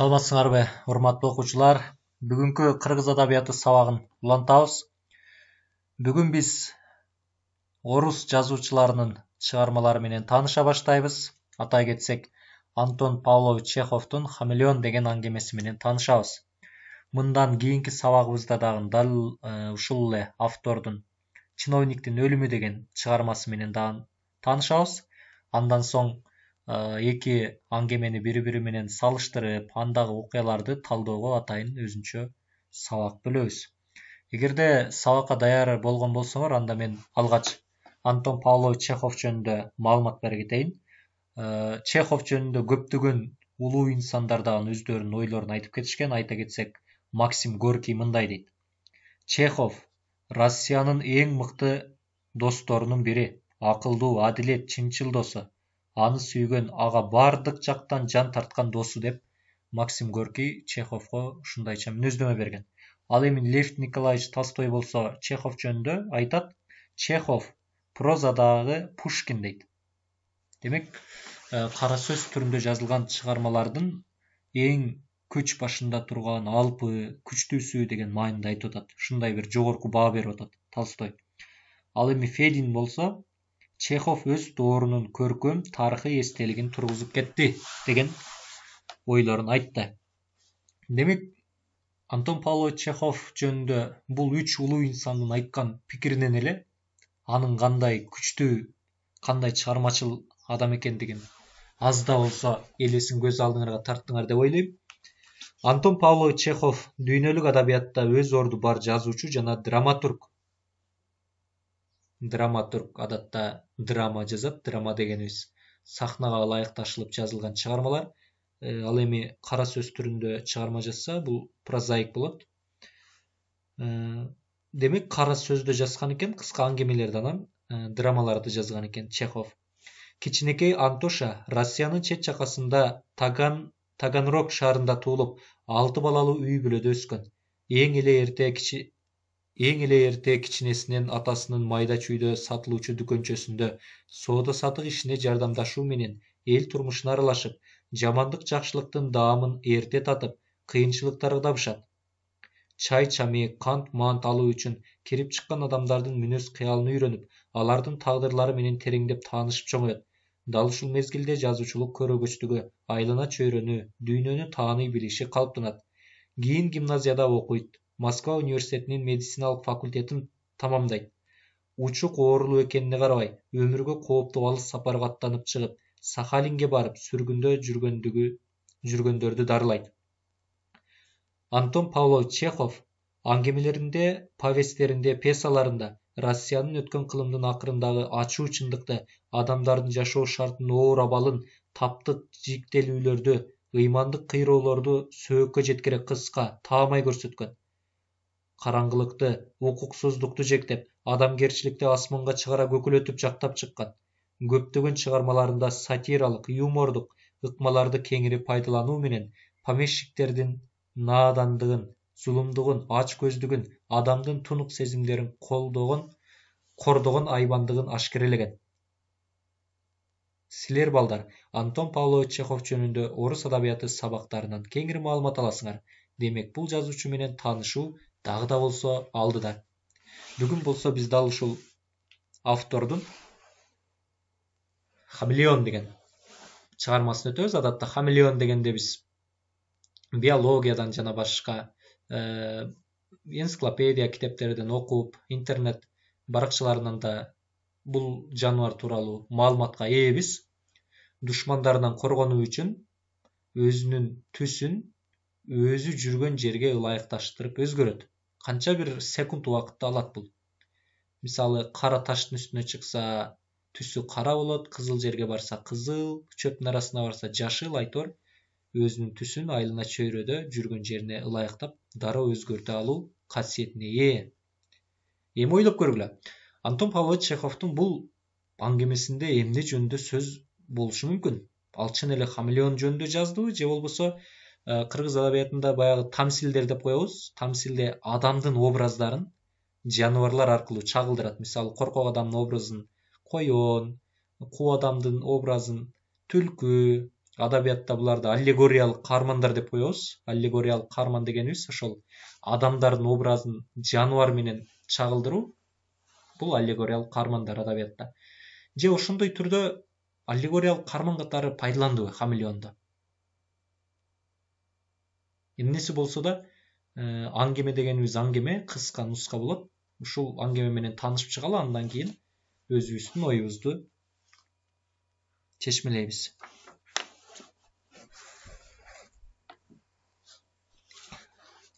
саламатсыңар бе құрметті оқушылар бүгінгі қырғыз әдебиеті сабағын улантабыз бүгін біз орыс жазушыларының шығармалары менен таныша баштайбыз атай кетсек антон павлович чеховтың хамелеон деген аңгемесі менен танышабыз мындан кейінгі сабагыбызда дагы дал э, ушул эле автордун чиновниктин деген чыгармасы менен дагы танышабыз андан соң эки аңгемени бири бири менен салыштырып андагы окуяларды талдоого атайын өзүнчө сабак бөлөбүз эгерде сабакка даяр болгон болсоңор анда мен алгач антон павлович чехов жөнүндө маалымат бере кетейин чехов жөнүндө көптөгөн улуу инсандар дагы өздөрүнүн ойлорун айтып кетишкен айта кетсек максим горький мындай дейт чехов россиянын эң мыкты досторунун бири акылдуу адилет чынчыл досу аны сүйгөн ага бардык жактан жан тарткан досу деп максим горький чеховго ушундайча мүнөздөмө берген ал эми лев николаевич толстой болсо чехов жөнүндө айтат чехов прозадагы пушкин дейт демек э, кара сөз түрүндө жазылган чыгармалардын эң күч башында турган алпы күчтүүсү деген мааниде айтып атат ушундай бир жогорку баа берип атат толстой ал эми федин болсо чехов өз дорының көркөм тарыхый естелігін тұрғызып кетті деген ойларын айтты демек антон павлович чехов жөнінде бұл үч ұлы инсандын айткан пикиринен эле анын кандай күчтүү кандай чыгармачыл адам экендигин аз да болсо элесин көз алдыңарга тарттыңар деп ойлойм антон павлович чехов дүйнөлүк адабиятта өз орду бар жазуучу жана драматург драматург адатта драма жазат драма өз сахнаға лайықташылып жазылған шығармалар э, ал эми кара сөз түрүндө шығарма жазса бұл прозаик болады э, демек қара сөзді жазған екен қысқа әңгімелерді анан э, драмаларды жазған екен чехов кичинекей антоша россиянын чет жакасында таган таганрог шаарында туулуп алты балалуу үй бүлөдө өскөн эң эле эрте эң эле эрте кичинесинен атасынын майда чүйдө сатылуучу дүкөнчөсүндө соода сатык ишине жардамдашуу менен эл турмушуна аралашып жамандык жакшылыктын даамын эрте татып кыйынчылыктарга да чай чамек кант мант алуу үчүн кирип чыккан адамдардын мүнөз кыялын үйрөнүп алардын тагдырлары менен тереңдеп таанышып чоңоет дал ушул мезгилде жазуучулук көрөгөчтүгү айлана чөйрөнү дүйнөнү тааный билиши калыптанат кийин гимназияда окуйт москва университетінің медициналық факультетін тамамдайды учук оорулуу экенине карабай өмүргө кооптуу алыс сапарга аттанып чыгып сахалинге барып сүргүндө жүргөндөрдү дарылайт антон павлович чехов аңгемелеринде повесттеринде пьесаларында россиянын өткөн кылымдын акырындагы ачуу чындыкты адамдардын жашоо шартынын оор абалын таптык жиктелүүлөрдү ыймандык кыйроолорду сөөккө жеткире кыска таамай көрсөткөн қараңғылықты укуксуздукту жектеп адамгершілікті асманға шығара көкелетіп жақтап шыққан көптеген шығармаларында сатиралық юмордық ықмаларды кеңірек менен помещиктердің надандығын зұлымдығын көздігін адамдың тұнық сезімдерін қолдығын қордығын айбандығын ашкерелеген сілер балдар антон павлович чехов жөнінде орыс әдебиеті сабақтарынан кеңири маалымат аласыңар демек бұл жазушы менен танышу тағы да болса да. бүгін болса біз дал ұшыл автордың хамелеон деген шығармасын өтөбүз адатта хамелеон дегенде біз биологиядан жана башка э, энциклопедия китептерден окуп интернет баракчаларынан да бұл жануар тууралуу маалыматка ээбиз душмандарынан коргонуу үчүн өзүнүн түсүн өзү жүргөн жерге ылайыкташтырып өзгөрөт қанша бір секунд уақытты алады бұл мысалы қара таштың үстіне шықса түсі қара болады қызыл жерге барса қызыл шөптің арасына барса жашыл айтор өзінің түсін айлана шөйреде жүрген жеріне ылайықтап дарау өзгерте алу қасиетіне ие емі ойлап көргүлө антон павлович Чеховтың бұл аңгемесинде эмне жөнүндө сөз болушу мүмкін ал чын эле хамелеон жазды жаздыбы же болбосо қырғыз э, әдебиетінде баяғы тамсилдер деп коебуз тамсилде адамдың образдарын жануарлар арқылы шағылдырады мысалы коркок адамның образын қойон қу адамдың образын түлкі, адабиятта бұларды аллегориялық қармандар деп коебуз аллегориялық қарман дегенибиз ошол адамдардың образын жануарменен шағылдыру, бұл аллегориялық қармандар каармандар адабиятта же ошондой түрдө қарман қатары пайдаланды ғой хамелеонды эмнеси e, болсо болса да e, аңгеме дегенибиз аңгеме қысқа нұсқа болот ушул менен таанышып чыгалы андан кийин өзүбүздүн оюбузду чечмелейбиз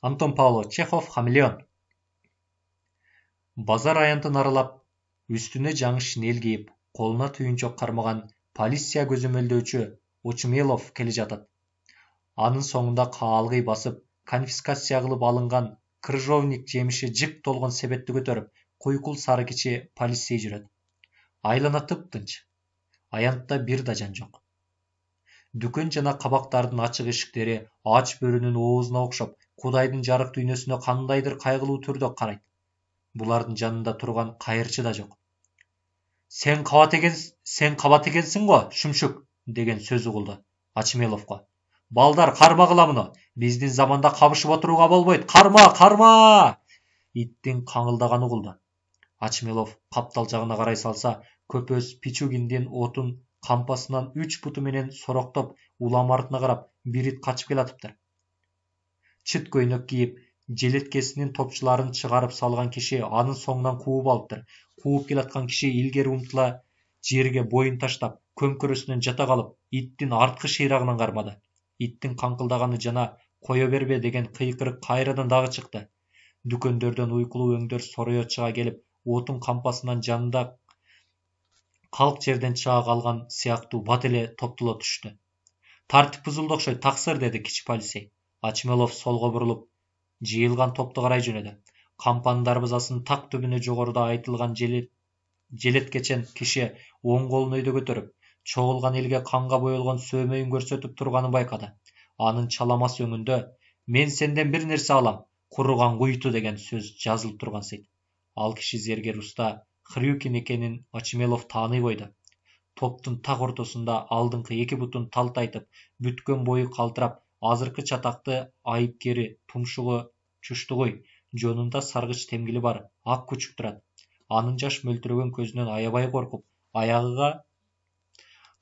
антон пауло чехов хамелеон базар аянтын аралап үстүнө жаңы шинель кийип колуна түйүнчөк кармаган полиция көзөмөлдөөчү очумелов келе жатат анын соңында каалгый басып конфискация кылып алынган крыжовник жемиши жык толгон себетти көтөрүп куйкул сары кичи полисей жүреді айлана тыптынч аянтта бир да жан жок дүкөн жана кабактардын ачык эшиктери ач бөрүнүн оозуна окшоп кудайдын жарық дүйнөсүнө кандайдыр кайгылуу түрдө карайт булардын жанында тұрған кайырчы да жок сен кабат экенсиң го шүмшүк деген сөз угулду ачмеловго балдар қыла мұны біздің заманда қабышып отыруға болмайды қарма қарма иттің қаңылдағаны ұғылды Ачмелов қаптал жағына қарай салса көпөз пичугинден отын қампасынан үч бұтыменен сорақтап улам артына қарап ит қачып келатыптыр чит көйнек киіп желеткесінен топшыларын шығарып салған кеше анын соңынан қуып алыптыр қуып келатқан кеше илгері ұмтыла жерге бойын таштап көмкересінен жата қалып иттің артқы ширағынан қармады иттің қаңқылдағаны жана қоя бербе деген қиқырық қайрадан дағы шықты дүкендерден ұйқылы өңдер сорайот шыға келіп отын қампасынан жанында қалқ жерден шыға қалған сияқты еле топтыла түшті тәртіп бұзылды ұқшай тақсыр деді кіші полицей ачмелов солға бұрылып жиылған топты қарай жөнеді кампанын дарбызасын тақ түбіне жоғарыда айтылған желеткечен кеше оң қолын үйді көтеріп чогулган элге канга боелгон сөөмөйүн көрсөтүп турганын байкады анын чаламас өңүндө мен сенден бир нерсе алам курган куйту деген сөз жазылып турган тургансыйт ал киши зергер уста хрюкин экенин очмелов тааный койду топтун так ортосунда алдыңкы эки бутун талтайтып бүткөн бою калтырап азыркы чатакты айыпкери тумшугу чучтугуй жонунда саргыч темгили бар ак күчүк турат анын жаш мөлтүрөгөн көзүнөн аябай коркуп аягыга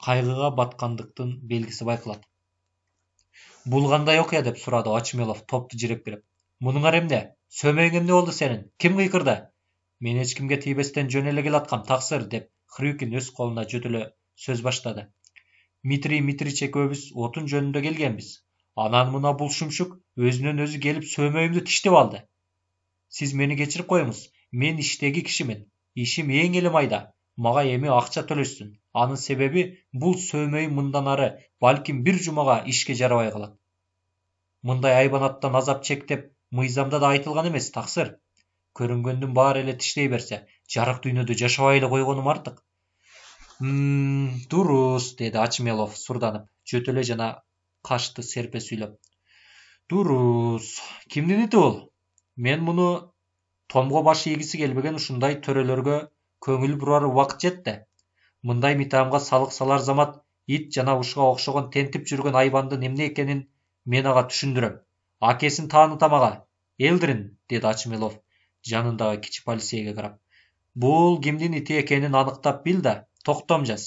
қайғыға батқандықтың белгісі байқалады бұл қандай оқия деп сұрады очмелов топты жиреп келіп мұның әремде сөмегің не болды сенің кім қиқырды мен ешкімге тиіпестен жөнеле келатқам тақсыр деп хрюкин өз қолына жөтеле сөз баштады митрий митрич екеуміз отын жөнінде келгенбіз анан мына бұл шүмшүк өзінен өзі келіп сөмегімді тіштеп алды сіз мені кешіріп қойыңыз мен іштегі кішімін ішім ең елім майда мага эми акча төлөшсүн анын себеби бул сөөмөй мындан ары балким бир жумага ишке жарабай калат мындай айбанаттан азап чек деп мыйзамда да айтылган эмес таксыр көрүнгөндүн баары эле тиштей берсе жарык дүйнөдө жашабай эле койгонум артык дурус деди ачмелов сурданып жөтөлө жана кашты серпе сүйлөп дурус кимдин ити бул мен муну томго баш ийгиси келбеген ушундай төрөлөргө көңүл бурар убакыт жетти мындай митаамга салык салар замат ит жана ушуга окшогон тентип жүргөн айбандын эмне экенин мен ага түшүндүрөм акесин таанытам ага элдрин деди ачмелов жанындагы кичи полицейге карап бул кимдин ити экенин аныктап бил да токтом жаз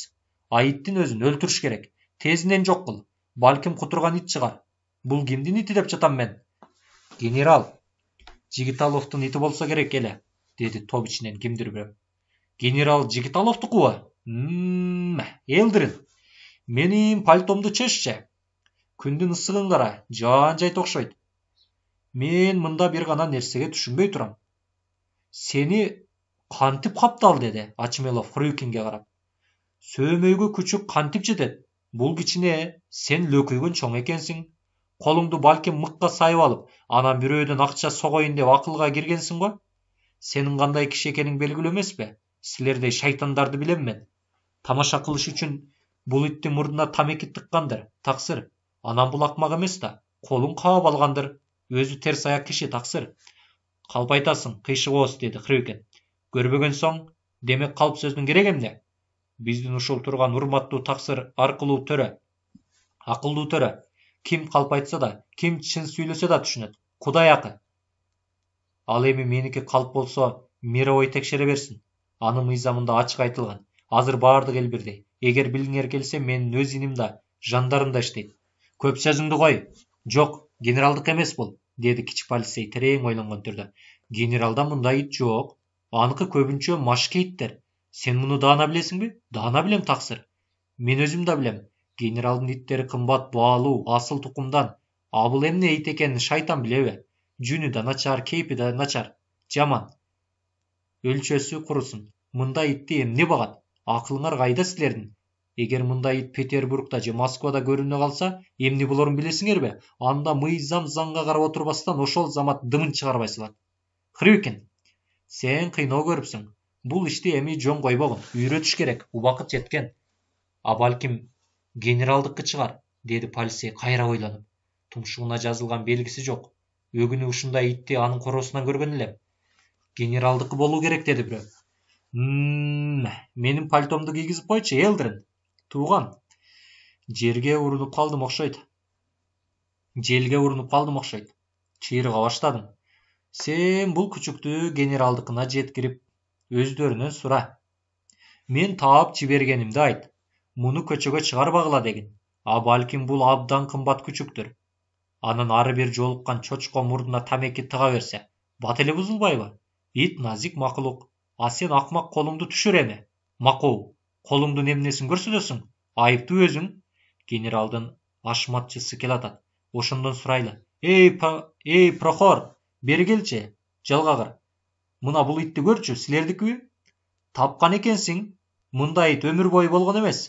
а иттин өзүн өлтүрүш керек тезинен жок кыл балким кутурган ит чыгар бул кимдин ити деп жатам мен генерал жигиталовдун ити болсо керек эле деди топ ичинен кимдир бирөө генерал жигиталовту қуа элдирин менин пальтомду чеччи күндүн ысыгын кара жаан жайт окшойт мен мында бир гана нерсеге түшүнбөй турам сени кантип каптал деди ачмелов хрюкинге карап сөөмөйгө күчүк кантип жетет бул кичине сен лөкүйгөн чоң экенсиң колуңду балким мыкка сайып алып анан бирөөдөн акча согоюн деп акылга киргенсиң го сенин кандай киши экениң белгилүү эмеспи силердей шайтандарды билем мен тамаша кылыш үчүн бул иттин мурдуна тамеки тыккандыр таксыр анан бул акмак эмес да колун каап алгандыр өзү терс аяк киши таксыр калп айтасың кыйшык ооз деди хрюкен көрбөгөн соң демек калп сөздүн кереги эмне биздин ушул турган урматтуу таксыр аркылуу төрө акылдуу төрө ким калп айтса да ким чын сүйлөсө да түшүнөт кудай акы ал эми меники калп болсо мировой текшере берсин аны мыйзамында ачык айтылган азыр бардык бирдей эгер билгиңер келсе менин өз да жандарым да иштейт көп сөзүңдү кой жок генералдык эмес бул деди кичи полицей терең ойлонгон түрдө генералда мындай ит жок аныкы көбүнчө машке иттер сен муну даана билесиңби даана билем таксыр мен өзүм да билем генералдын иттери кымбат баалуу асыл тукумдан а бул эмне ит экенин шайтан билеби жүнү да начар кейпи да начар жаман өлшесі құрысын мындай итті емне багат акылыңар кайда силердин эгер мындай ит петербургта же москвада көрүнө қалса емне болорун билесиңерби анда мыйзам заңға карап отурбастан ошол замат дымын шығарбай салат хрюкин сен кыйноо көріпсің бұл іште эми жөн койбогун үйрөтүш керек убакыт жеткен а балким генералдыкы чыгар деді полицей кайра ойланып тумшугуна жазылган белгісі жок өгүнү ушундай итти анын короосунан көргөн элем генералдыкы болу керек деді бирөө мм менің пальтомды кигізіп қойшы тууган туған жерге урунуп қалдым окшойт желге урунуп калдым окшойт чыйрыга баштадым сен бұл күчүктү генералдыкына жеткіріп өздөрүнөн сура. мен таап жибергенимди айт муну көчөгө чыгарбагыла дегин деген а балким бұл абдан қымбат күчүктүр. анан ары бир жолуккан чочко мурдуна тамеки тыга берсе бат эле бузулбайбы ит назик мақұлық а сен ақмақ қолымды түшір ене қолымды қолыңды көрсетесің айыпты өзің генералдың ашматшысы келатат ошондон сурайлы эй эй прохор бери жалғағыр, жалгагыр мына бул итти көрчү силердикиби Тапқан экенсиң мындай ит өмір бойы болгон эмес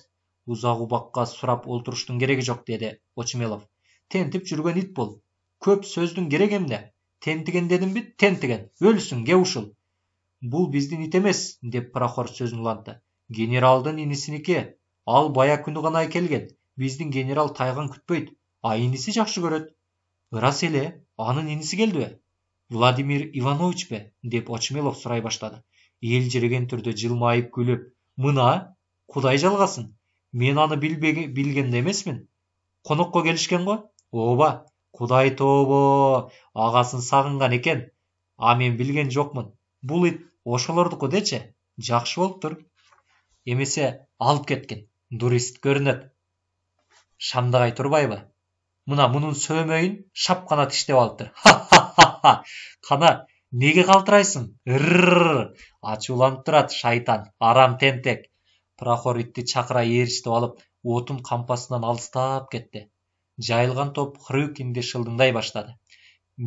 узак убакка сурап олтуруштун керегі жоқ деді очмелов тентіп жүрген ит бол көп сөздің кереги тентіген дедім бе тентіген өлсін ұшыл. бұл біздің ит емес деп прохор сөзін ұланды. генералдың інісінікі ал бая күні ғана келген біздің генерал тайған күтпейді а інісі жақсы көреді рас еле аның інісі келді бе владимир иванович пе деп очмелов сұрай бастады елжіреген түрде жылмайып күліп мына құдай жалғасын мен аны білбеген, білген емеспін қонаққа келішкен ғой оба құдай тобы ағасын сағынған екен а мен білген жоқмын бұл ит ошолордуку жақшы жакшы тұр эмесе алып кеткен дурист көрүнөт шамдагай турбайбы мына мунун сөөмөйүн шапкана тиштеп алыптыр ха ха кана неге калтырайсың ыр ачууланып турат шайтан арам тентек прохор итти чакыра ээрчитип алып отун кампасынан алыстап кетти жайылған топ хрюкинге шылдыңдай баштады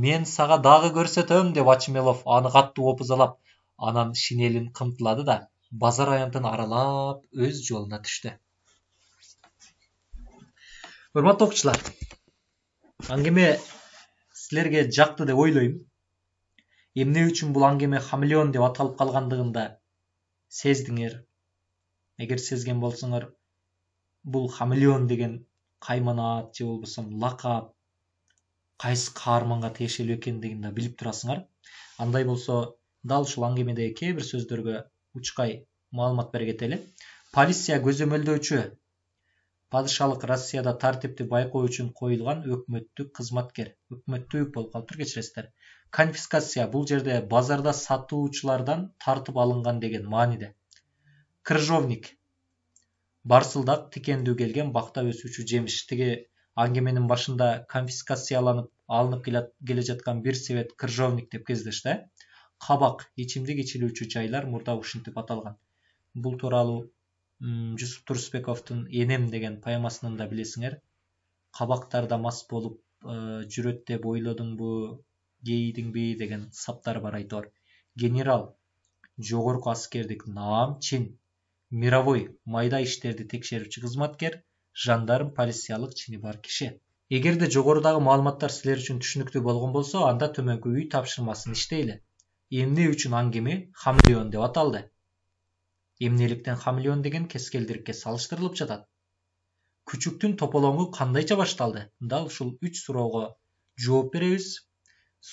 мен саға дағы көрсетем деп ачмелов аны қатты опызалап анан шинелин қымтылады да базар аянтын аралап өз жолуна түштү урматтуу окуучулар аңгеме силерге жакты деп ойлойм эмне үчүн бул аңгеме хамелеон деп аталып калгандыгын да сездиңер эгер сезген болсоңор бұл хамелеон деген қайманат же болбосо лақап қайсы қарманға тиешелі екендігін да біліп тұрасыңар андай болсо дал ушул аңгемедеги кээ бир сөздөргө учкай маалымат бере кетели полиция көзөмөлдөөчү падышалык россияда тартипти байкоо үчүн коюлган өкмөттүк кызматкер өкмөттүү болуп калыптыр кечиресиздер конфискация бул жерде базарда сатуучулардан тартып алынган деген мааниде крыжовник барсылдақ келген бакта өсүүчү жемиштиги аңгеменин башында конфискацияланып алынып келе жаткан бир себет крыжовник деп кездешти кабак ичимдик ичилүүчү жайлар мурда ушинтип аталган бул тууралуу жусуп турусбековдун энем деген поэмасынан да билесиңер кабактарда мас болуп э, жүрөт деп ойлодуңбу кейдиңби деген саптар бар айтор генерал жогорку аскердик наам чин мировой майда иштерди текшерүүчү кызматкер жандарм полициялык чини бар киши эгерде жогорудагы маалыматтар силер үчүн түшүнүктүү болгон болсо анда төмөнкү үй тапшырмасын иштейли эмне үчүн аңгеме хамлеон деп аталды эмнеликтен хамлеон деген кескелдирикке салыштырылып жатат күчүктүн тополоңу кандайча башталды дал ушул үч суроого жооп беребиз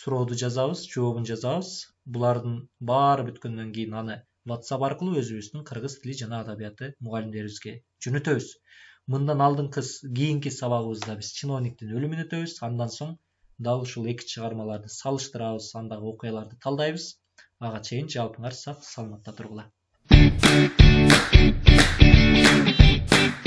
сурооду жазабыз жообун жазабыз булардын баары бүткөндөн кийин аны whatsapp аркылуу өзүбүздүн қырғыз тілі жана адабияты мугалимдерибизге жөнөтөбүз мындан алдыңкы кийинки сабағымызда біз чиновниктин өлімін өтөбүз андан соң дал ушул екі шығармаларды салыштырабыз андагы оқиғаларды талдайбыз Аға чейин жалпыңар сақ саламатта тургула